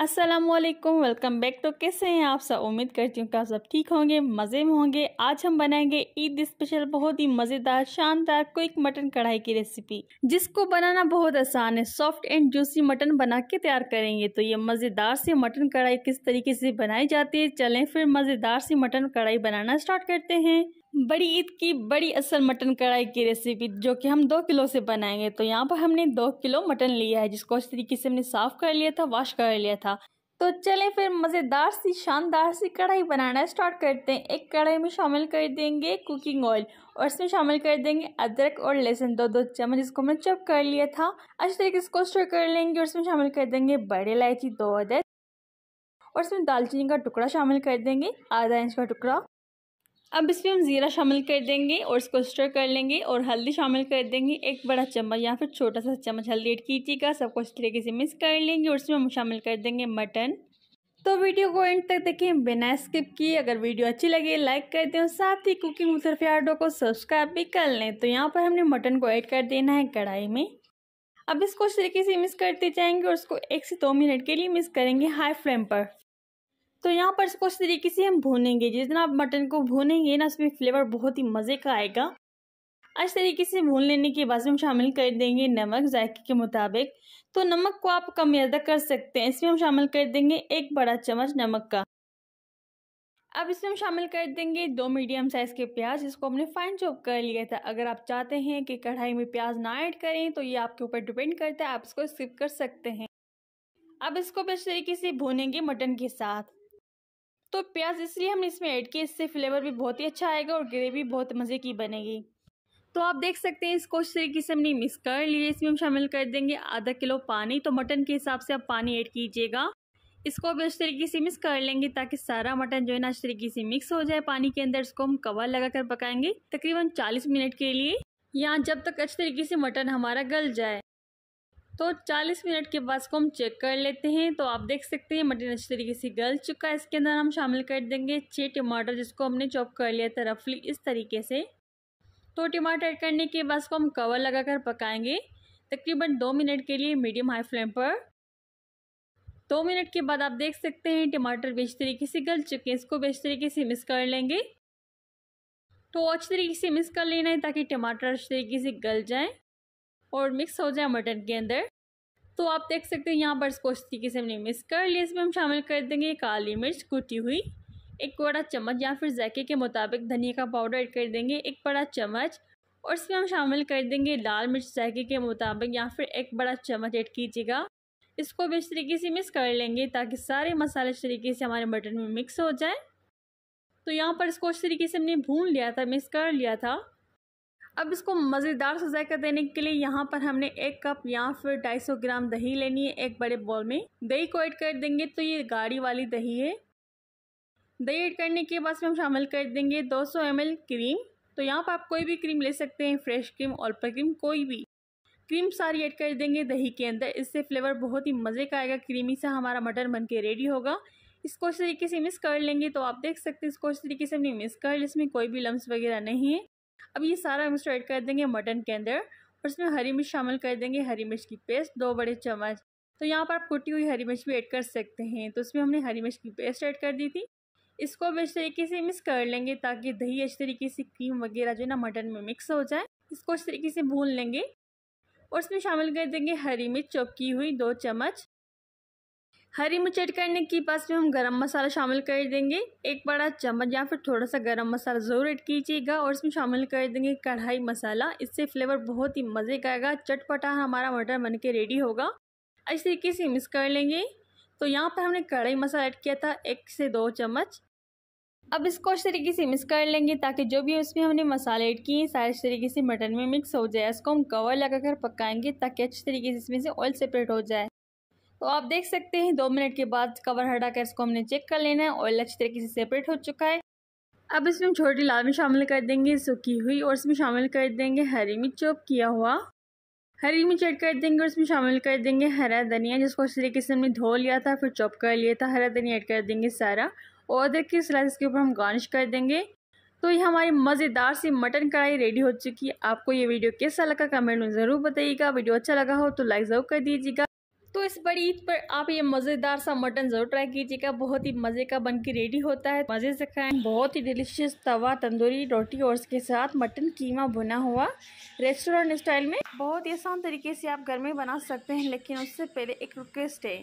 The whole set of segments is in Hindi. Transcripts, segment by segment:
असलम वेलकम बैक तो कैसे हैं आप सब उम्मीद करती हूँ कि आप सब ठीक होंगे मज़े में होंगे आज हम बनाएंगे ईद स्पेशल बहुत ही मज़ेदार शानदार क्विक मटन कढ़ाई की रेसिपी जिसको बनाना बहुत आसान है सॉफ्ट एंड जूसी मटन बना के तैयार करेंगे तो ये मज़ेदार सी मटन कढ़ाई किस तरीके से बनाई जाती है चलें फिर मज़ेदार सी मटन कढ़ाई बनाना स्टार्ट करते हैं बड़ी ईद की बड़ी असल मटन कढ़ाई की रेसिपी जो कि हम दो किलो से बनाएंगे तो यहाँ पर हमने दो किलो मटन लिया है जिसको इस तरीके से हमने साफ़ कर लिया था वॉश कर लिया था तो चले फिर मज़ेदार सी शानदार सी कढ़ाई बनाना स्टार्ट करते हैं एक कढ़ाई में शामिल कर देंगे कुकिंग ऑयल और इसमें शामिल कर देंगे अदरक और लहसुन दो दो चम्मच इसको हमने चप कर लिया था अच्छे तरीके से इसको स्टोर कर लेंगे और इसमें शामिल कर देंगे बड़े इलायची दो अदर और इसमें दालचीनी का टुकड़ा शामिल कर देंगे आधा इंच का टुकड़ा अब इसमें हम ज़ीरा शामिल कर देंगे और इसको स्टर कर लेंगे और हल्दी शामिल कर देंगे एक बड़ा चम्मच या फिर छोटा सा चम्मच हल्दी एड कीजिएगा सबको इस तरीके से मिक्स कर लेंगे और इसमें हम शामिल कर देंगे मटन तो वीडियो को एंड तक देखें बिना स्किप किए अगर वीडियो अच्छी लगे लाइक कर दें और साथ ही कुकिंग मुसरफ आर्डो को सब्सक्राइब भी कर लें तो यहाँ पर हमने मटन को ऐड कर देना है कढ़ाई में अब इसको इस तरीके से मिक्स करते जाएंगे और इसको एक से दो मिनट के लिए मिक्स करेंगे हाई फ्लेम पर तो यहाँ पर इसको इस तरीके से हम भूनेंगे जितना आप मटन को भूनेंगे ना उसमें फ्लेवर बहुत ही मज़े का आएगा इस तरीके से भून लेने के बाद हम शामिल कर देंगे नमक जायके के मुताबिक तो नमक को आप कम ज़्यादा कर सकते हैं इसमें हम शामिल कर देंगे एक बड़ा चम्मच नमक का अब इसमें हम शामिल कर देंगे दो मीडियम साइज़ के प्याज जिसको हमने फाइन चॉप कर लिया था अगर आप चाहते हैं कि कढ़ाई में प्याज ना ऐड करें तो ये आपके ऊपर डिपेंड करता है आप इसको स्किप कर सकते हैं अब इसको भी इस तरीके से भूनेंगे मटन के साथ तो प्याज इसलिए हमने इसमें ऐड किया इससे फ्लेवर भी बहुत ही अच्छा आएगा और ग्रेवी बहुत मज़े की बनेगी तो आप देख सकते हैं इसको इस तरीके से हमने मिक्स कर लिए इसमें हम शामिल कर देंगे आधा किलो पानी तो मटन के हिसाब से आप पानी ऐड कीजिएगा इसको भी इस तरीके से मिक्स कर लेंगे ताकि सारा मटन जो है ना इस तरीके से मिक्स हो जाए पानी के अंदर इसको हम कवर लगा कर पकाएंगे तकरीबन 40 मिनट के लिए यहाँ जब तक अच्छी तरीके से मटन हमारा गल जाए तो 40 मिनट के बाद इसको हम चेक कर लेते हैं तो आप देख सकते हैं मटन अच्छी तरीके से गल चुका है इसके अंदर हम शामिल कर देंगे छः टमाटर जिसको हमने चॉप कर लिया था रफली इस तरीके से तो टमाटर ऐड करने के बाद इसको हम कवर लगाकर पकाएंगे तकरीबन दो मिनट के लिए मीडियम हाई फ्लेम पर दो मिनट के बाद आप देख सकते हैं टमाटर बेच तरीके से गल चुके हैं इसको बेच तरीके से मिस कर लेंगे तो अच्छी तरीके से मिस कर लेना है ताकि टमाटर अच्छी तरीके से गल जाएँ और मिक्स हो जाए मटन के अंदर तो आप देख सकते हैं यहाँ पर इसको अच्छी से हमने मिक्स कर लिया इसमें हम शामिल कर देंगे काली मिर्च कुटी हुई एक बड़ा चम्मच या फिर जैके के मुताबिक धनिया का पाउडर ऐड कर देंगे एक बड़ा चम्मच और इसमें हम शामिल कर देंगे लाल मिर्च जैके के मुताबिक या फिर एक बड़ा चम्मच ऐड कीजिएगा इसको भी इस तरीके से मिक्स कर लेंगे ताकि सारे मसाले इस तरीके से हमारे मटन में मिक्स हो जाए तो यहाँ पर इसको इस तरीके से हमने भून लिया था मिक्स कर लिया था अब इसको मज़ेदार से जायका देने के लिए यहाँ पर हमने एक कप या फिर 250 ग्राम दही लेनी है एक बड़े बॉल में दही को ऐड कर देंगे तो ये गाढ़ी वाली दही है दही ऐड करने के बाद हम शामिल कर देंगे 200 सौ क्रीम तो यहाँ पर आप कोई भी क्रीम ले सकते हैं फ्रेश क्रीम ऑल्पर क्रीम कोई भी क्रीम सारी ऐड कर देंगे दही के अंदर इससे फ्लेवर बहुत ही मज़े का आएगा क्रीमी सा हमारा मटन बन के रेडी होगा इसको इस तरीके से मिक्स कर लेंगे तो आप देख सकते हैं इसको इस तरीके से हमने मिक्स कर इसमें कोई भी लम्स वगैरह नहीं है अब ये सारा मिक्सचर ऐड कर देंगे मटन के अंदर और इसमें हरी मिर्च शामिल कर देंगे हरी मिर्च की पेस्ट दो बड़े चम्मच तो यहाँ पर आप कुटी हुई हरी मिर्च भी ऐड कर सकते हैं तो इसमें हमने हरी मिर्च की पेस्ट ऐड कर दी थी इसको अब इस तरीके से मिक्स कर लेंगे ताकि दही अच्छी तरीके से क्रीम वगैरह जो है ना मटन में मिक्स हो जाए इसको इस तरीके से भून लेंगे और इसमें शामिल कर देंगे हरी मिर्च चौकी हुई दो चम्मच हरी मिर्च करने के पास में हम गरम मसाला शामिल कर देंगे एक बड़ा चम्मच या फिर थोड़ा सा गरम मसाला ज़रूर ऐड कीजिएगा और इसमें शामिल कर देंगे कढ़ाई मसाला इससे फ्लेवर बहुत ही मज़े का आएगा चटपटा हमारा मटर बन के रेडी होगा इस तरीके से मिक्स कर लेंगे तो यहाँ पर हमने कढ़ाई मसाला ऐड किया था एक से दो चम्मच अब इसको इस तरीके से मिक्स कर लेंगे ताकि जो भी उसमें हमने मसाले ऐड किए सारे तरीके से मटन में मिक्स हो जाए इसको हम कवर लगाकर पकाएंगे ताकि अच्छे तरीके से इसमें से ऑयल सेपरेट हो जाए तो आप देख सकते हैं दो मिनट के बाद कवर हटा कर इसको हमने चेक कर लेना है ऑयल अच्छी तरीके से सेपरेट हो चुका है अब इसमें हम छोटी लाल में शामिल कर देंगे सूखी हुई और इसमें शामिल कर देंगे हरी मिर्च चॉप किया हुआ हरी मिर्च ऐड कर देंगे और इसमें शामिल कर देंगे हरा धनिया जिसको अच्छी तरीके से हमने धो लिया था फिर चॉप कर लिया था हरा धनिया ऐड कर देंगे सारा और अदरक के स्लाइस के ऊपर हम गार्निश कर देंगे तो ये हमारी मज़ेदार सी मटन कढ़ाई रेडी हो चुकी है आपको ये वीडियो कैसा लगा कमेंट में ज़रूर बताइएगा वीडियो अच्छा लगा हो तो लाइक ज़रूर कर दीजिएगा तो इस बड़ी ईद पर आप ये मज़ेदार सा मटन ज़रूर ट्राई कीजिएगा बहुत ही मज़े का बन के रेडी होता है मज़े से खाएं बहुत ही डिलीशियस तवा तंदूरी रोटी और उसके साथ मटन कीमा भुना हुआ रेस्टोरेंट स्टाइल में बहुत ही आसान तरीके से आप घर में बना सकते हैं लेकिन उससे पहले एक रिक्वेस्ट है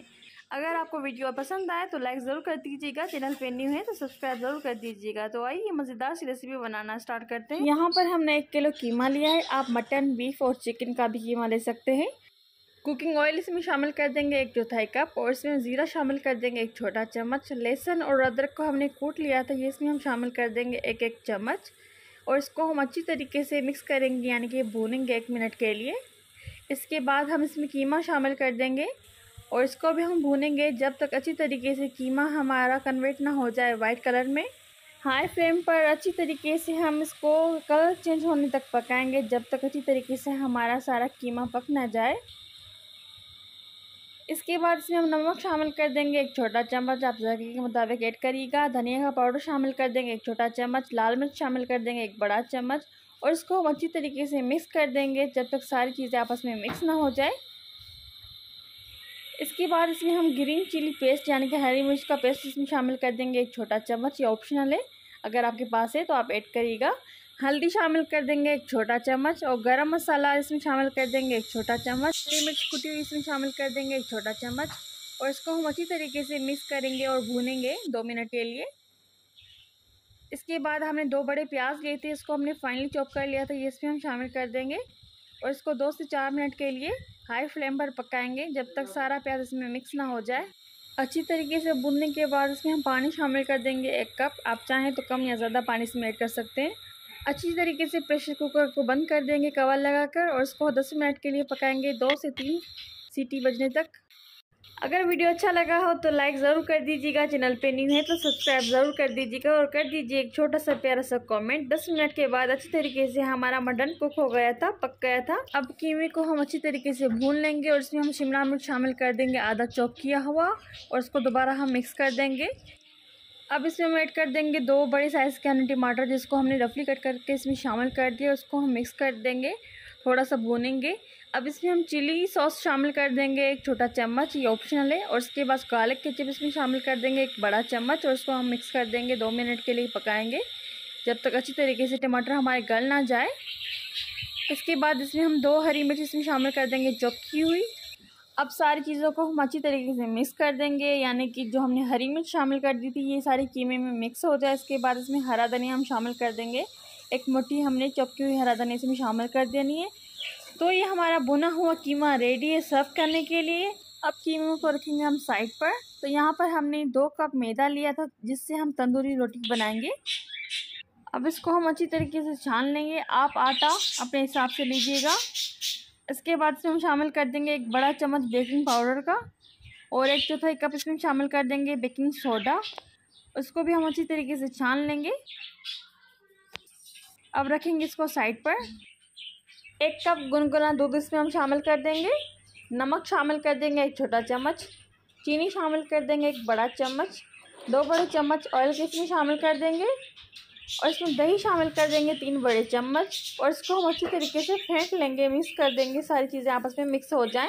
अगर आपको वीडियो पसंद आए तो लाइक ज़रूर कर दीजिएगा चैनल पे न्यू है तो सब्सक्राइब ज़रूर कर दीजिएगा तो आइए मज़ेदार सी रेसिपी बनाना स्टार्ट करते हैं यहाँ पर हमने एक किलो कीमा लिया है आप मटन बीफ और चिकन का भी कीमा ले सकते हैं कुकिंग ऑयल इसमें शामिल कर देंगे एक चौथाई कप और इसमें ज़ीरा शामिल कर देंगे एक छोटा चम्मच लहसन और अदरक को हमने कूट लिया था ये इसमें हम शामिल कर देंगे एक एक चम्मच और इसको हम अच्छी तरीके से मिक्स करेंगे यानी कि भूनेंगे एक मिनट के लिए इसके बाद हम इसमें कीमा शामिल कर देंगे और इसको भी हम भूनेंगे जब तक अच्छी तरीके से कीमा हमारा कन्वर्ट ना हो जाए वाइट कलर में हाई फ्लेम पर अच्छी तरीके से हम इसको कलर चेंज होने तक पकाएंगे जब तक अच्छी तरीके से हमारा सारा कीमा पक ना जाए इसके बाद इसमें हम नमक शामिल कर देंगे एक छोटा चम्मच आप जरिए के मुताबिक ऐड करिएगा धनिया का पाउडर शामिल कर देंगे एक छोटा चम्मच लाल मिर्च शामिल कर देंगे एक बड़ा चम्मच और इसको हम अच्छी तरीके से मिक्स कर देंगे जब तक सारी चीज़ें आपस में मिक्स ना हो जाए इसके बाद इसमें हम ग्रीन चिली पेस्ट यानी कि हरी मिर्च का पेस्ट इसमें शामिल कर देंगे एक छोटा चम्मच ये ऑप्शनल है अगर आपके पास है तो आप ऐड करिएगा हल्दी शामिल कर देंगे एक छोटा चम्मच और गरम मसाला इसमें शामिल कर देंगे एक छोटा चम्मच हरी मिर्च कुटी हुई इसमें शामिल कर देंगे एक छोटा चम्मच और इसको हम अच्छी तरीके से मिक्स करेंगे और भूनेंगे दो मिनट के लिए इसके बाद हमने दो बड़े प्याज लिए थे इसको हमने फाइनली चॉप कर लिया था ये इसमें हम शामिल कर देंगे और इसको दो से चार मिनट के लिए हाई फ्लेम पर पकाएंगे जब तक सारा प्याज इसमें मिक्स ना हो जाए अच्छी तरीके से भूनने के बाद इसमें हम पानी शामिल कर देंगे एक कप आप चाहें तो कम या ज़्यादा पानी इसमें ऐड कर सकते हैं अच्छी तरीके से प्रेशर कुकर को बंद कर देंगे कवर लगाकर और इसको 10 मिनट के लिए पकाएंगे दो से तीन सीटी बजने तक अगर वीडियो अच्छा लगा हो तो लाइक ज़रूर कर दीजिएगा चैनल पे न्यू है तो सब्सक्राइब ज़रूर कर दीजिएगा और कर दीजिए एक छोटा सा प्यारा सा कमेंट 10 मिनट के बाद अच्छी तरीके से हमारा मटन कुक हो गया था पक गया था अब कीमे को हम अच्छी तरीके से भून लेंगे और इसमें हम शिमला मिर्च शामिल कर देंगे आधा चौक किया हुआ और उसको दोबारा हम मिक्स कर देंगे अब इसमें हम ऐड कर देंगे दो बड़े साइज़ के हमने टमाटर जिसको हमने रफली कट करके इसमें शामिल कर दिया उसको हम मिक्स कर देंगे थोड़ा सा भूनेंगे अब इसमें हम चिली सॉस शामिल कर देंगे एक छोटा चम्मच ये ऑप्शनल है और उसके बाद गार्लिक केचप इसमें शामिल कर देंगे एक बड़ा चम्मच और उसको हम मिक्स कर देंगे दो मिनट के लिए पकाएंगे जब तक अच्छी तरीके से टमाटर हमारे गल ना जाए इसके बाद इसमें हम दो हरी मिर्च इसमें शामिल कर देंगे चौकी हुई अब सारी चीज़ों को हम अच्छी तरीके से मिक्स कर देंगे यानी कि जो हमने हरी मिर्च शामिल कर दी थी ये सारी कीमे में मिक्स हो जाए इसके बाद इसमें हरा धनिया हम शामिल कर देंगे एक मुट्ठी हमने चपकी हुई हरा धनिया इसमें शामिल कर देनी है तो ये हमारा बुना हुआ कीमा रेडी है सर्व करने के लिए अब कीमे को रखेंगे हम साइड पर तो यहाँ पर हमने दो कप मैदा लिया था जिससे हम तंदूरी रोटी बनाएंगे अब इसको हम अच्छी तरीके से छान लेंगे आप आटा अपने हिसाब से लीजिएगा इसके बाद से हम शामिल कर देंगे एक बड़ा चम्मच बेकिंग पाउडर का और एक चौथाई कप इसमें शामिल कर देंगे बेकिंग सोडा उसको भी हम अच्छी तरीके से छान लेंगे अब रखेंगे इसको साइड पर एक कप गुनगुना दूध इसमें हम शामिल कर देंगे नमक शामिल कर देंगे एक छोटा चम्मच चीनी शामिल कर देंगे एक बड़ा चम्मच दो बड़े चम्मच ऑयल के इसमें शामिल कर देंगे और इसमें दही शामिल कर देंगे तीन बड़े चम्मच और इसको हम अच्छी तरीके से फेंक लेंगे मिक्स कर देंगे सारी चीज़ें आपस में मिक्स हो जाएं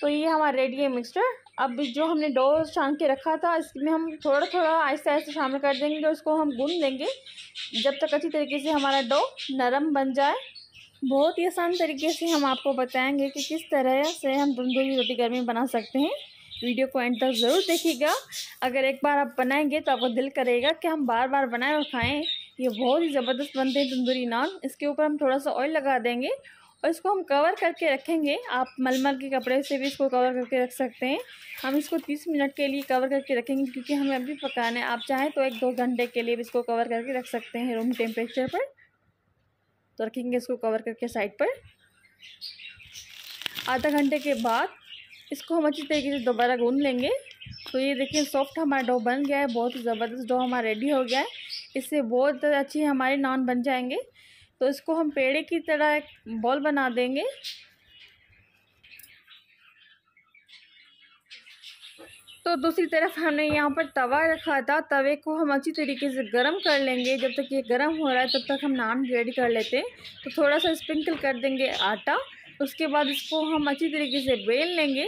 तो ये हमारा रेडी है मिक्सचर अब जो हमने डो छान के रखा था इसमें हम थोड़ा थोड़ा आहिस्ता आहिस्ता शामिल कर देंगे और उसको हम गून देंगे जब तक अच्छी तरीके से हमारा डो नरम बन जाए बहुत ही आसान तरीके से हम आपको बताएंगे कि किस तरह से हम तंदूरी रोटी गर्मी बना सकते हैं वीडियो को एंड तक ज़रूर देखिएगा अगर एक बार आप बनाएंगे तो आपको दिल करेगा कि हम बार बार बनाएं और खाएं ये बहुत ही ज़बरदस्त बनते हैं तंदूरी नान इसके ऊपर हम थोड़ा सा ऑयल लगा देंगे और इसको हम कवर करके रखेंगे आप मलमल के कपड़े से भी इसको कवर करके रख सकते हैं हम इसको तीस मिनट के लिए कवर करके रखेंगे क्योंकि हमें अभी पकाना है आप चाहें तो एक दो घंटे के लिए भी इसको कवर करके रख सकते हैं रूम टेम्परेचर पर तो रखेंगे इसको कवर करके साइड पर आधा घंटे के बाद इसको हम अच्छी तरीके से दोबारा गून लेंगे तो ये देखिए सॉफ्ट हमारा डो बन गया है बहुत ही ज़बरदस्त डो हमारा रेडी हो गया है इससे बहुत अच्छे हमारे नान बन जाएंगे तो इसको हम पेड़े की तरह एक बॉल बना देंगे तो दूसरी तरफ हमने यहाँ पर तवा रखा था तवे को हम अच्छी तरीके से गर्म कर लेंगे जब तक ये गर्म हो रहा है तब तक हम नान रेडी कर लेते हैं तो थोड़ा सा स्प्रिंकल कर देंगे आटा उसके बाद इसको हम अच्छी तरीके से बेल लेंगे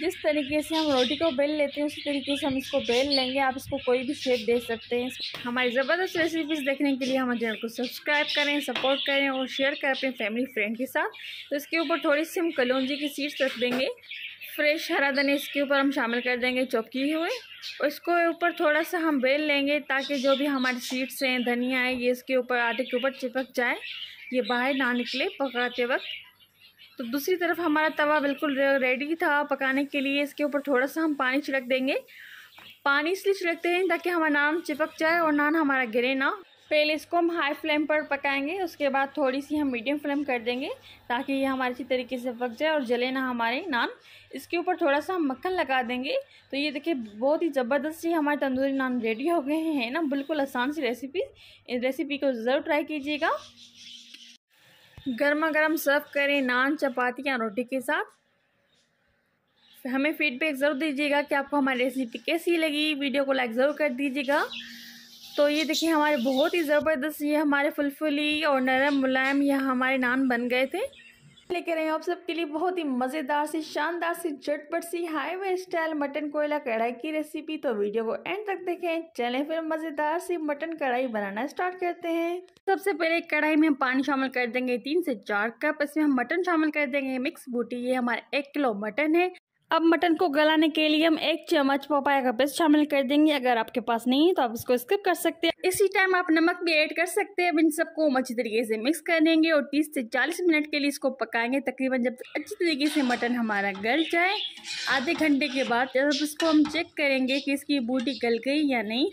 जिस तरीके से हम रोटी को बेल लेते हैं उसी तरीके से हम इसको बेल लेंगे आप इसको कोई भी शेप दे सकते हैं हमारी ज़बरदस्त रेसिपीज़ देखने के लिए हमारे चैनल को सब्सक्राइब करें सपोर्ट करें और शेयर करें अपने फैमिली फ्रेंड के साथ तो इसके ऊपर थोड़ी सी हम कलौजी की सीड्स रख देंगे फ्रेश हरा धनी इसके ऊपर हम शामिल कर देंगे चौकी हुए और इसको ऊपर थोड़ा सा हम बेल लेंगे ताकि जो भी हमारी सीड्स हैं धनिया है ये इसके ऊपर आटे के ऊपर चिपक जाए ये बाहर ना निकले पकाते वक्त तो दूसरी तरफ हमारा तवा बिल्कुल रेडी था पकाने के लिए इसके ऊपर थोड़ा सा हम पानी छिड़क देंगे पानी इसलिए छिड़कते हैं ताकि हमारा नान चिपक जाए और नान हमारा गिरे ना पहले इसको हम हाई फ्लेम पर पकाएंगे उसके बाद थोड़ी सी हम मीडियम फ्लेम कर देंगे ताकि ये हमारे अच्छी तरीके से पक जाए और जले ना हमारे नान इसके ऊपर थोड़ा सा हम मक्खन लगा देंगे तो ये देखिए बहुत ही ज़बरदस्त ही हमारे तंदूरी नान रेडी हो गए हैं ना बिल्कुल आसान सी रेसिपी इस रेसिपी को ज़रूर ट्राई कीजिएगा गर्मा गर्म सर्व करें नान चपाती या रोटी के साथ हमें फीडबैक ज़रूर दीजिएगा कि आपको हमारी रेसिपी कैसी लगी वीडियो को लाइक ज़रूर कर दीजिएगा तो ये देखिए हमारे बहुत ही ज़बरदस्त ये हमारे फुलफुली और नरम मुलायम यह हमारे नान बन गए थे रहे हैं आप सबके लिए बहुत ही मज़ेदार सी शानदार सी झटपट सी हाईवे स्टाइल मटन कोयला कढ़ाई की रेसिपी तो वीडियो को एंड तक देखें चलें फिर मज़ेदार सी मटन कढ़ाई बनाना स्टार्ट करते हैं सबसे पहले कढ़ाई में हम पानी शामिल कर देंगे तीन से चार कप इसमें हम मटन शामिल कर देंगे मिक्स बूटी ये हमारा एक किलो मटन है अब मटन को गलाने के लिए हम एक चम्मच पपाया का पेस्ट शामिल कर देंगे अगर आपके पास नहीं है तो आप इसको स्किप कर सकते हैं इसी टाइम आप नमक भी ऐड कर सकते हैं अब इन सबको हम अच्छी तरीके से मिक्स कर देंगे और 30 से 40 मिनट के लिए इसको पकाएंगे तकरीबन जब अच्छी तरीके से मटन हमारा गल जाए आधे घंटे के बाद जब इसको हम चेक करेंगे कि इसकी बूटी गल गई या नहीं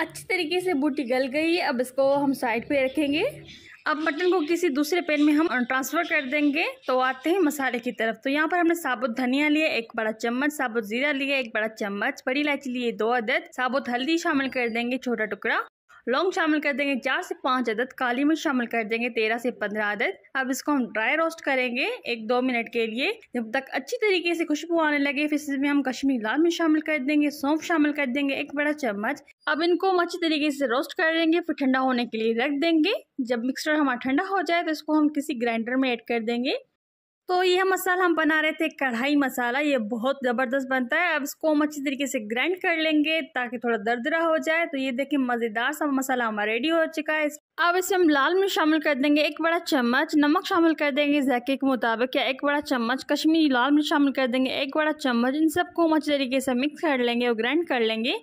अच्छी तरीके से बूटी गल गई अब इसको हम साइड पर रखेंगे अब मटन को किसी दूसरे पैन में हम ट्रांसफर कर देंगे तो आते हैं मसाले की तरफ तो यहाँ पर हमने साबुत धनिया लिया एक बड़ा चम्मच साबुत जीरा लिया एक बड़ा चम्मच बड़ी इलायची लिए दो अदद साबुत हल्दी शामिल कर देंगे छोटा टुकड़ा लौंग शामिल कर देंगे चार से पाँच अदद काली मिर्च शामिल कर देंगे तेरह से पंद्रह अदद अब इसको हम ड्राई रोस्ट करेंगे एक दो मिनट के लिए जब तक अच्छी तरीके से खुशबू आने लगे फिर इसमें हम कश्मीरी लाल मिर्च शामिल कर देंगे सौंफ शामिल कर देंगे एक बड़ा चम्मच अब इनको हम अच्छी तरीके से रोस्ट कर देंगे फिर ठंडा होने के लिए रख देंगे जब मिक्सचर हमारा ठंडा हो जाए तो इसको हम किसी ग्राइंडर में ऐड कर देंगे तो यह मसाला हम बना रहे थे कढ़ाई मसाला ये बहुत ज़बरदस्त बनता है अब इसको हम अच्छी तरीके से ग्राइंड कर लेंगे ताकि थोड़ा दर्दरा हो जाए तो ये देखिए मज़ेदार सा मसाला हमारा रेडी हो चुका है अब इसे हम लाल मिर्च शामिल कर देंगे एक बड़ा चम्मच नमक शामिल कर देंगे जैके के मुताबिक या एक बड़ा चम्मच कश्मीरी लाल मिर्च शामिल कर देंगे एक बड़ा चम्मच इन सबको हम अच्छी तरीके से मिक्स कर लेंगे और ग्राइंड कर लेंगे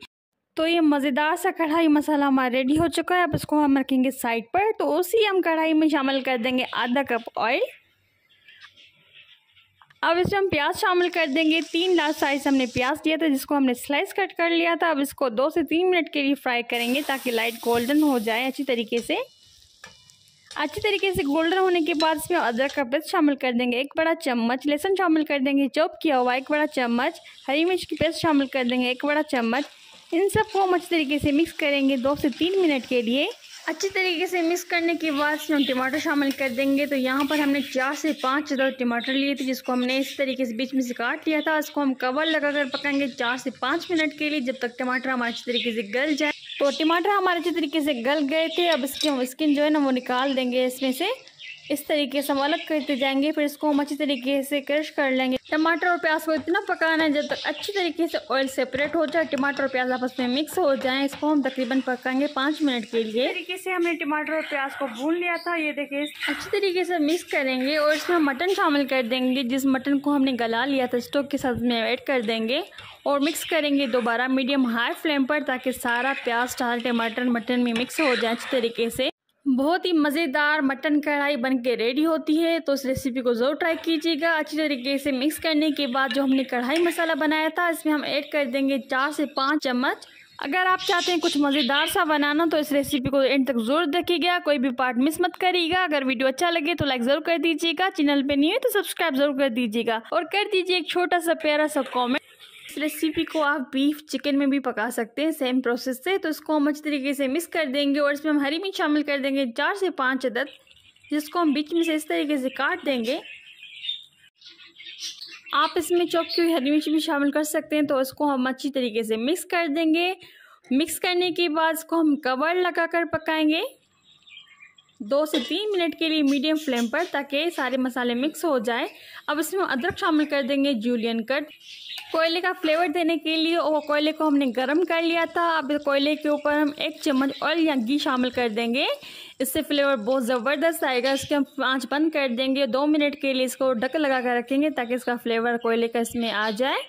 तो ये मज़ेदार सा कढ़ाई मसाला हमारा रेडी हो चुका है अब इसको हम रखेंगे साइड पर तो उसी हम कढ़ाई में शामिल कर देंगे आधा कप ऑयल अब इसमें हम प्याज शामिल कर देंगे तीन लार्ज साइज हमने प्याज लिया था जिसको हमने स्लाइस कट कर लिया था अब इसको दो से तीन मिनट के लिए फ्राई करेंगे ताकि लाइट गोल्डन हो जाए अच्छी तरीके से अच्छी तरीके से गोल्डन होने के बाद इसमें अदरक का पेस्ट शामिल कर देंगे एक बड़ा चम्मच लहसुन शामिल कर देंगे चौप किया हुआ एक बड़ा चम्मच हरी मिर्च की पेस्ट शामिल कर देंगे एक बड़ा चम्मच इन सबको हम अच्छी तरीके से मिक्स करेंगे दो से तीन मिनट के लिए अच्छी तरीके से मिक्स करने के बाद से हम टमाटर शामिल कर देंगे तो यहाँ पर हमने चार से पाँच अदर टमाटर लिए थे जिसको हमने इस तरीके से बीच में से काट लिया था इसको हम कवर लगाकर पकाएंगे चार से पाँच मिनट के लिए जब तक टमाटर हमारे अच्छी तरीके से गल जाए तो टमाटर हमारे अच्छी तरीके से गल गए थे अब इसकी हम स्किन जो है ना वो निकाल देंगे इसमें से इस तरीके से हम अलग करते जाएंगे फिर इसको हम अच्छी तरीके से क्रश कर लेंगे टमाटर और प्याज को इतना पकाना है जब तक अच्छी तरीके से ऑयल सेपरेट हो जाए टमाटर और प्याज आपस में मिक्स हो जाए इसको हम तकरीबन पकाएंगे पाँच मिनट के लिए तरीके से हमने टमाटर और प्याज को भून लिया था ये देखिए अच्छी तरीके से मिक्स करेंगे और इसमें मटन शामिल कर देंगे जिस मटन को हमने गला लिया था स्टोक के साथ में ऐड कर देंगे और मिक्स करेंगे दोबारा मीडियम हाई फ्लेम पर ताकि सारा प्याज टाल टमाटर मटन में मिक्स हो जाए अच्छी तरीके से बहुत ही मज़ेदार मटन कढ़ाई बन के रेडी होती है तो इस रेसिपी को ज़रूर ट्राई कीजिएगा अच्छी तरीके से मिक्स करने के बाद जो हमने कढ़ाई मसाला बनाया था इसमें हम ऐड कर देंगे चार से पाँच चम्मच अगर आप चाहते हैं कुछ मज़ेदार सा बनाना तो इस रेसिपी को एंड तक जरूर देखिएगा कोई भी पार्ट मिस मत करिएगा अगर वीडियो अच्छा लगे तो लाइक ज़रूर कर दीजिएगा चैनल पे नहीं है तो सब्सक्राइब जरूर कर दीजिएगा और कर दीजिए एक छोटा सा प्यारा सा कॉमेंट रेसिपी को आप बीफ चिकन में भी पका सकते हैं सेम प्रोसेस से तो इसको हम अच्छी तरीके से मिक्स कर देंगे और इसमें हम हरी मिर्च शामिल कर देंगे चार से पाँच अदद जिसको हम बीच में से इस तरीके से काट देंगे आप इसमें चौप की हुई हरी मिर्च भी शामिल कर सकते हैं तो इसको हम अच्छी तरीके से मिक्स कर देंगे मिक्स करने के बाद इसको हम कवर लगा कर पकाएंगे दो से तीन मिनट के लिए मीडियम फ्लेम पर ताकि सारे मसाले मिक्स हो जाए अब इसमें अदरक शामिल कर देंगे जूलियन कट कोयले का फ्लेवर देने के लिए वो कोयले को हमने गर्म कर लिया था अब कोयले के ऊपर हम एक चम्मच ऑयल या घी शामिल कर देंगे इससे फ्लेवर बहुत ज़बरदस्त आएगा इसके हम आँच बंद कर देंगे दो मिनट के लिए इसको ढक लगा कर रखेंगे ताकि इसका फ्लेवर कोयले का इसमें आ जाए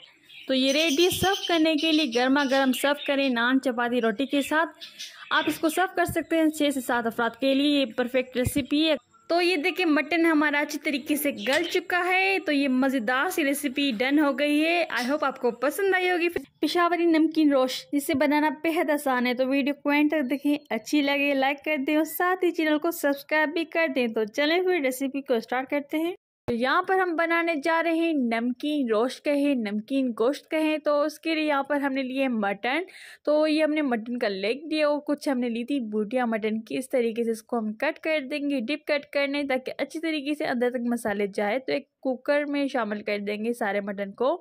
तो ये रेडी सर्व करने के लिए गर्मा गर्म सर्व करें नान चपाती रोटी के साथ आप इसको सर्व कर सकते हैं छः से सात अफराद के लिए ये परफेक्ट रेसिपी है तो ये देखिए मटन हमारा अच्छी तरीके से गल चुका है तो ये मज़ेदार सी रेसिपी डन हो गई है आई होप आपको पसंद आई होगी पिशावरी नमकीन रोश जिसे बनाना बेहद आसान है तो वीडियो को एंड तक देखें अच्छी लगे लाइक कर दें और साथ ही चैनल को सब्सक्राइब भी कर दें तो चलें फिर रेसिपी को स्टार्ट करते हैं तो यहाँ पर हम बनाने जा रहे हैं नमकीन रोश कहें नमकीन गोश्त कहें तो उसके लिए यहाँ पर हमने लिए मटन तो ये हमने मटन का लेग दिया और कुछ हमने ली थी बूटियाँ मटन की इस तरीके से इसको हम कट कर देंगे डिप कट करने ताकि अच्छी तरीके से अंदर तक मसाले जाए तो एक कुकर में शामिल कर देंगे सारे मटन को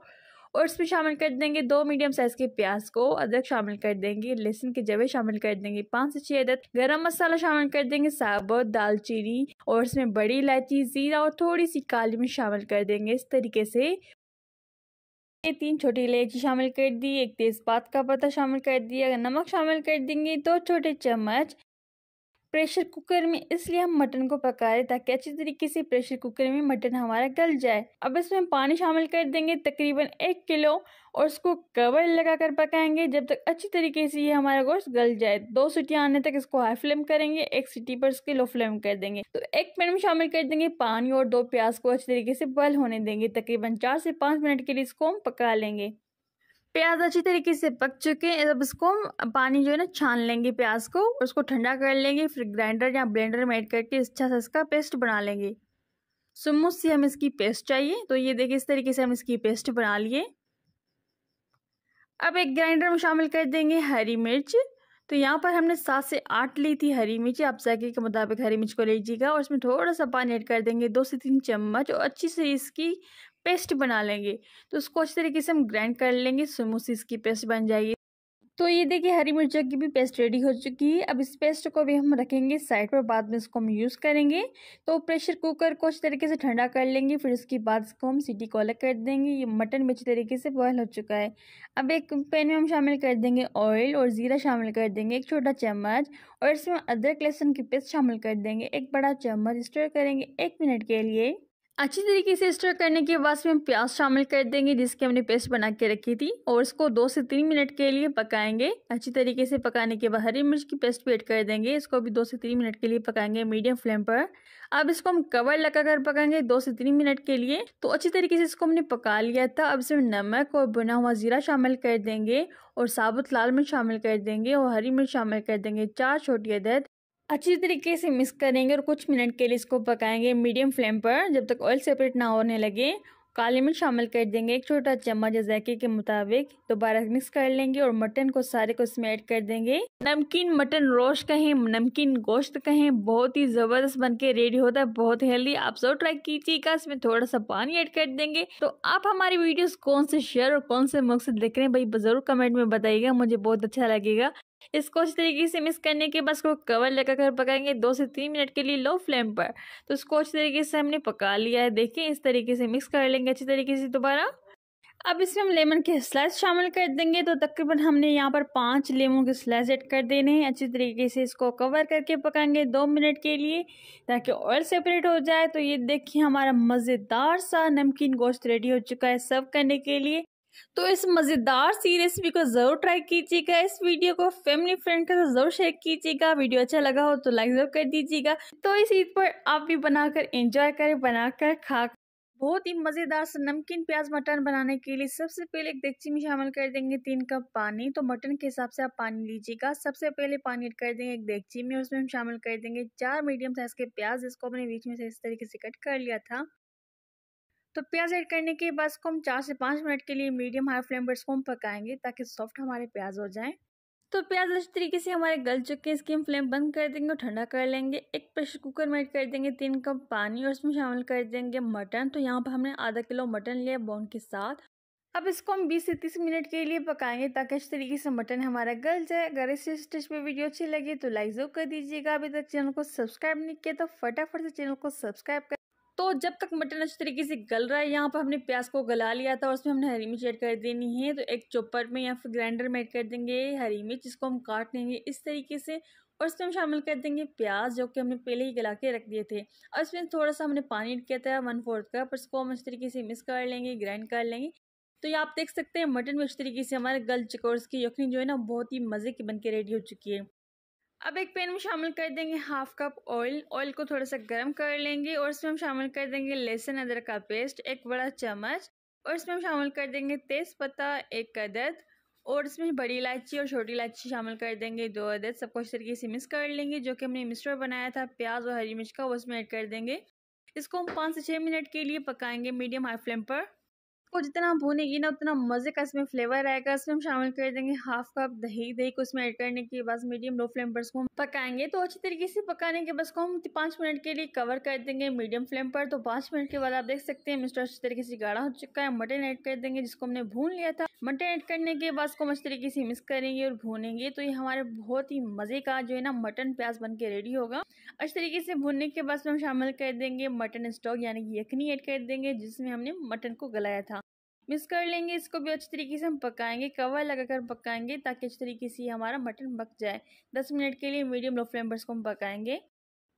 और इसमें शामिल कर देंगे दो मीडियम साइज़ के प्याज को अदरक शामिल कर देंगे लहसुन के जवे शामिल कर देंगे पाँच से छह अदद गर्म मसाला शामिल कर देंगे साबुत दालचीनी और इसमें बड़ी इलायची ज़ीरा और थोड़ी सी काली मिर्च शामिल कर देंगे इस तरीके से तीन छोटी इलायची शामिल कर दी एक तेज़पात का पत्ता शामिल कर दिया नमक शामिल कर देंगे दो छोटे चम्मच प्रेशर कुकर में इसलिए हम मटन को पका रहे ताकि अच्छी तरीके से प्रेशर कुकर में मटन हमारा गल जाए अब इसमें पानी शामिल कर देंगे तकरीबन एक किलो और उसको कवर लगाकर पकाएंगे जब तक अच्छी तरीके से ये हमारा गोश्त गल जाए दो सीटी आने तक इसको हाई फ्लेम करेंगे एक सीटी पर इसके लो फ्लेम कर देंगे तो एक मिनट में शामिल कर देंगे पानी और दो प्याज को अच्छी तरीके से बॉयल होने देंगे तकरीबन चार से पाँच मिनट के लिए इसको हम पका लेंगे प्याज अच्छी तरीके से पक चुके हैं अब इसको हम पानी जो है ना छान लेंगे प्याज को और उसको ठंडा कर लेंगे फिर ग्राइंडर या ब्लेंडर में ऐड करके अच्छा सा इसका पेस्ट बना लेंगे सुमुस से हम इसकी पेस्ट चाहिए तो ये देखिए इस तरीके से हम इसकी पेस्ट बना लिए अब एक ग्राइंडर में शामिल कर देंगे हरी मिर्च तो यहाँ पर हमने सात से आठ ली थी हरी मिर्च आप जैके के मुताबिक हरी मिर्च को लीजिएगा और इसमें थोड़ा सा पानी ऐड कर देंगे दो से तीन चम्मच और अच्छी से इसकी पेस्ट बना लेंगे तो उसको अच्छी तरीके से हम ग्राइंड कर लेंगे समोसिस की पेस्ट बन जाएगी तो ये देखिए हरी मिर्चा की भी पेस्ट रेडी हो चुकी है अब इस पेस्ट को भी हम रखेंगे साइड पर बाद में इसको हम यूज़ करेंगे तो प्रेशर कुकर को अच्छी तरीके से ठंडा कर लेंगे फिर उसके बाद इसको हम सीटी को अलग कर देंगे ये मटन भी अच्छी तरीके से बॉयल हो चुका है अब एक पैन में हम शामिल कर देंगे ऑयल और ज़ीरा शामिल कर देंगे एक छोटा चम्मच और इसमें अदरक लहसुन की पेस्ट शामिल कर देंगे एक बड़ा चम्मच स्टोर करेंगे एक मिनट के लिए अच्छी तरीके से स्टर करने के बाद इसमें प्याज शामिल कर देंगे जिसकी हमने पेस्ट बना के रखी थी और इसको दो से तीन मिनट के लिए पकाएंगे अच्छी तरीके से पकाने के बाद हरी मिर्च की पेस्ट भी ऐड कर देंगे इसको भी दो से तीन मिनट के लिए पकाएंगे मीडियम फ्लेम पर अब इसको हम कवर लगाकर पकाएंगे दो से तीन मिनट के लिए तो अच्छी तरीके से इसको हमने पका लिया था अब इसमें नमक और बुना हुआ जीरा शामिल कर देंगे और साबुत लाल मिर्च शामिल कर देंगे और हरी मिर्च शामिल कर देंगे चार छोटी अदद अच्छी तरीके से मिक्स करेंगे और कुछ मिनट के लिए इसको पकाएंगे मीडियम फ्लेम पर जब तक ऑयल सेपरेट ना होने लगे काली मिर्च शामिल कर देंगे एक छोटा चम्मच जायके के मुताबिक दोबारा मिक्स कर लेंगे और मटन को सारे को इसमें ऐड कर देंगे नमकीन मटन रोस्ट कहें नमकीन गोश्त कहें बहुत ही जबरदस्त बन के रेडी होता है बहुत हेल्दी आप जरूर ट्राई कीजिएगा इसमें थोड़ा सा पानी ऐड कर देंगे तो आप हमारी वीडियोस कौन से शेयर और कौन से मकसद देख रहे हैं भाई जरूर कमेंट में बताइएगा मुझे बहुत अच्छा लगेगा इसको अच्छी तरीके से मिक्स करने के बाद इसको कवर लगा कर पकाएंगे दो से तीन मिनट के लिए लो फ्लेम पर तो इसको अच्छी तरीके से हमने पका लिया है देखिए इस तरीके से मिक्स कर लेंगे अच्छी तरीके से दोबारा अब इसमें हम लेमन के स्लाइस शामिल कर देंगे तो तकरीबन हमने यहाँ पर पांच लेमन के स्लाइस ऐड कर देने हैं अच्छी तरीके से इसको कवर करके पकाएंगे दो मिनट के लिए ताकि ऑयल सेपरेट हो जाए तो ये देखिए हमारा मज़ेदार सा नमकीन गोश्त रेडी हो चुका है सर्व करने के लिए तो इस मज़ेदार सी रेसिपी को ज़रूर ट्राई कीजिएगा इस वीडियो को फैमिली फ्रेंड के साथ ज़रूर शेयर कीजिएगा वीडियो अच्छा लगा हो तो लाइक ज़रूर कर दीजिएगा तो इस ईद पर आप भी बनाकर एंजॉय करें बनाकर खा बहुत ही मज़ेदार से नमकीन प्याज मटन बनाने के लिए सबसे पहले एक डेगची में शामिल कर देंगे तीन कप पानी तो मटन के हिसाब से आप पानी लीजिएगा सबसे पहले पानी एड कर देंगे एक डेगची में उसमें हम शामिल कर देंगे चार मीडियम साइज़ के प्याज जिसको अपने बीच में से इस तरीके से कट कर लिया था तो प्याज ऐड करने के बाद इसको हम चार से पाँच मिनट के लिए मीडियम हाई फ्लेम पर इसको हम पकाएंगे ताकि सॉफ्ट हमारे प्याज हो जाएं तो प्याज अच्छे तरीके से हमारे गल चुके हैं इसकी हम फ्लेम बंद कर देंगे और ठंडा कर लेंगे एक प्रेशर कुकर में ऐड कर देंगे तीन कप पानी और उसमें शामिल कर देंगे मटन तो यहाँ पर हमने आधा किलो मटन लिया बोन के साथ अब इसको हम 20 से 30 मिनट के लिए पकाएंगे ताकि अच्छी तरीके से मटन हमारा गल जाए अगर इस स्टेज पे वीडियो अच्छी लगी तो लाइक जरूर कर दीजिएगा अभी तक चैनल को सब्सक्राइब नहीं किया तो फटाफट से चैनल को सब्सक्राइब कर तो जब तक मटन अच्छे तरीके से गल रहा है यहाँ पर हमने प्याज को गला लिया था और उसमें हमने हरी मिर्च ऐड कर देनी है तो एक चोपर में या फिर ग्राइंडर में ऐड कर देंगे हरी मिर्च इसको हम काट लेंगे इस तरीके से और इसमें हम शामिल कर देंगे प्याज जो कि हमने पहले ही गला के रख दिए थे और इसमें थोड़ा सा हमने पानी ऐड किया था वन फोर्थ का पर इसको हम इस तरीके से मिक्स कर लेंगे ग्राइंड कर लेंगे तो ये आप देख सकते हैं मटन में इस तरीके से हमारे गल चिकोर्स की यखनी जो है ना बहुत ही मज़े की बन के रेडी हो चुकी है अब एक पैन में शामिल कर देंगे हाफ कप ऑयल ऑयल को थोड़ा सा गर्म कर लेंगे और इसमें हम शामिल कर देंगे लहसुन अदरक का पेस्ट एक बड़ा चम्मच और इसमें हम शामिल कर देंगे तेज़ पत्ता एक अदद और इसमें बड़ी इलायची और छोटी इलायची शामिल कर देंगे दो अदद सबको इस तरीके से मिक्स कर लेंगे जो कि हमने मिक्सर बनाया था प्याज और हरी मिर्च का वो उसमें ऐड कर देंगे इसको हम पाँच से छः मिनट के लिए पकाएंगे मीडियम हाई फ्लेम पर को जितना हम भूनेंगे ना उतना मज़े का इसमें फ्लेवर आएगा इसमें हम शामिल कर देंगे हाफ कप दही दही को इसमें ऐड करने के बाद मीडियम लो फ्लेम पर इसको हम पकाएंगे तो अच्छी तरीके से पकाने के बाद इसको हम पाँच मिनट के लिए कवर कर देंगे मीडियम फ्लेम पर तो पाँच मिनट के बाद आप देख सकते हैं मिस्टर अच्छी तरीके से गाढ़ा हो चुका है मटन ऐड कर देंगे जिसको हमने भून लिया था मटन ऐड करने के बाद इसको अच्छी तरीके से मिक्स करेंगे और भूनेंगे तो ये हमारे बहुत ही मज़े का जो है ना मटन प्याज बन के रेडी होगा अच्छी तरीके से भूनने के बाद हम शामिल कर देंगे मटन स्टॉक यानी कि यखनी ऐड कर देंगे जिसमें हमने मटन को गलाया था मिक्स कर लेंगे इसको भी अच्छी तरीके से हम पकाएंगे कवर लगाकर पकाएंगे ताकि अच्छी तरीके से हमारा मटन पक जाए दस मिनट के लिए मीडियम लो फ्लेम पर इसको हम पकाएंगे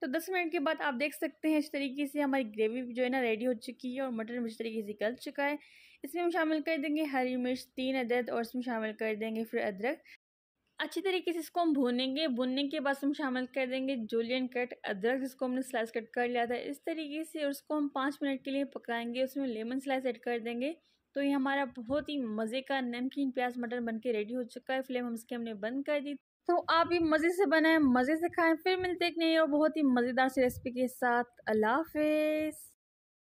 तो दस मिनट के बाद आप देख सकते हैं इस तरीके से हमारी ग्रेवी जो है ना रेडी हो चुकी है और मटन इस तरीके से गल चुका है इसमें हम शामिल कर देंगे हरी मिर्च तीन अदरक और इसमें शामिल कर देंगे फिर अदरक अच्छी तरीके से इसको हम भूनेंगे भूनने के बाद हम शामिल कर देंगे जूलियन कट अदरक जिसको हमने स्लाइस कट कर लिया था इस तरीके से उसको हम पाँच मिनट के लिए पकाएंगे उसमें लेमन स्लाइस ऐड कर देंगे तो ये हमारा बहुत ही मज़े का नमकीन प्याज मटर बन के रेडी हो चुका है फ्लेम हम इसके हमने बंद कर दी तो आप ये मज़े से बनाएं मज़े से खाएं फिर मिलते एक नहीं और बहुत ही मज़ेदार सी रेसिपी के साथ अल्लाह हाफिज़